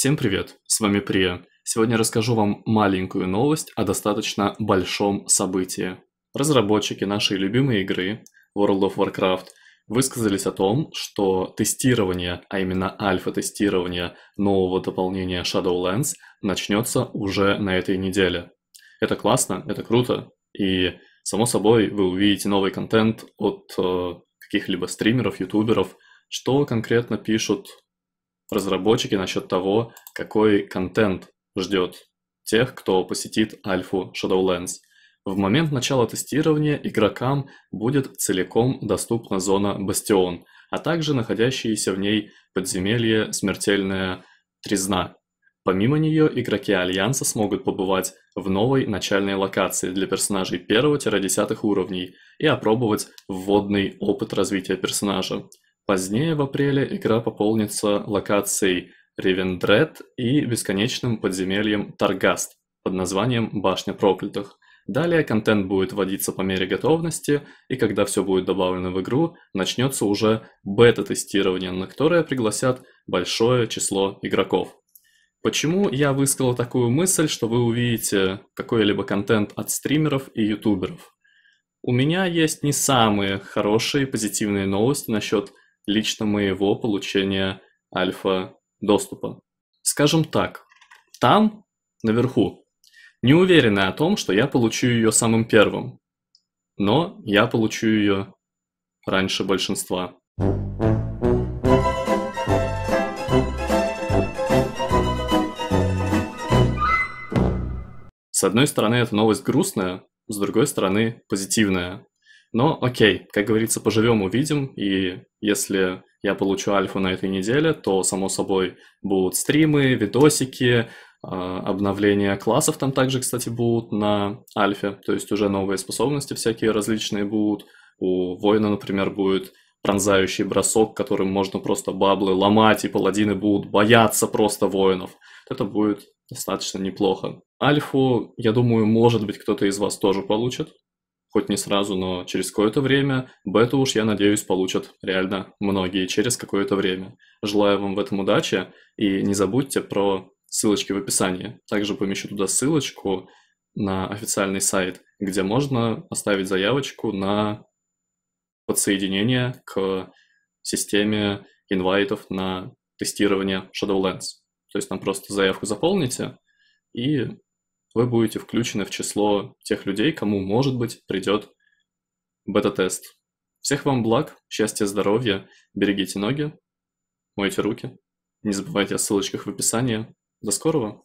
Всем привет, с вами Прия. Сегодня расскажу вам маленькую новость о достаточно большом событии. Разработчики нашей любимой игры World of Warcraft высказались о том, что тестирование, а именно альфа-тестирование нового дополнения Shadowlands начнется уже на этой неделе. Это классно, это круто, и само собой вы увидите новый контент от э, каких-либо стримеров, ютуберов, что конкретно пишут разработчики насчет того, какой контент ждет тех, кто посетит альфу Shadowlands. В момент начала тестирования игрокам будет целиком доступна зона Бастион, а также находящиеся в ней подземелье Смертельная Тризна. Помимо нее, игроки Альянса смогут побывать в новой начальной локации для персонажей 1-10 уровней и опробовать вводный опыт развития персонажа. Позднее в апреле игра пополнится локацией Ревендред и бесконечным подземельем Таргаст под названием «Башня проклятых». Далее контент будет вводиться по мере готовности, и когда все будет добавлено в игру, начнется уже бета-тестирование, на которое пригласят большое число игроков. Почему я высказал такую мысль, что вы увидите какой-либо контент от стримеров и ютуберов? У меня есть не самые хорошие позитивные новости насчет лично моего получения альфа-доступа. Скажем так, там, наверху, не уверены о том, что я получу ее самым первым, но я получу ее раньше большинства. С одной стороны, эта новость грустная, с другой стороны, позитивная. Но окей, как говорится, поживем, увидим. И если я получу альфу на этой неделе, то, само собой, будут стримы, видосики, а, обновления классов там также, кстати, будут на альфе. То есть уже новые способности всякие различные будут. У воина, например, будет пронзающий бросок, которым можно просто баблы ломать, и паладины будут бояться просто воинов. Это будет достаточно неплохо. Альфу, я думаю, может быть, кто-то из вас тоже получит хоть не сразу, но через какое-то время. Бету уж, я надеюсь, получат реально многие через какое-то время. Желаю вам в этом удачи и не забудьте про ссылочки в описании. Также помещу туда ссылочку на официальный сайт, где можно оставить заявочку на подсоединение к системе инвайтов на тестирование Shadowlands. То есть там просто заявку заполните, и вы будете включены в число тех людей, кому, может быть, придет бета-тест. Всех вам благ, счастья, здоровья, берегите ноги, мойте руки, не забывайте о ссылочках в описании. До скорого!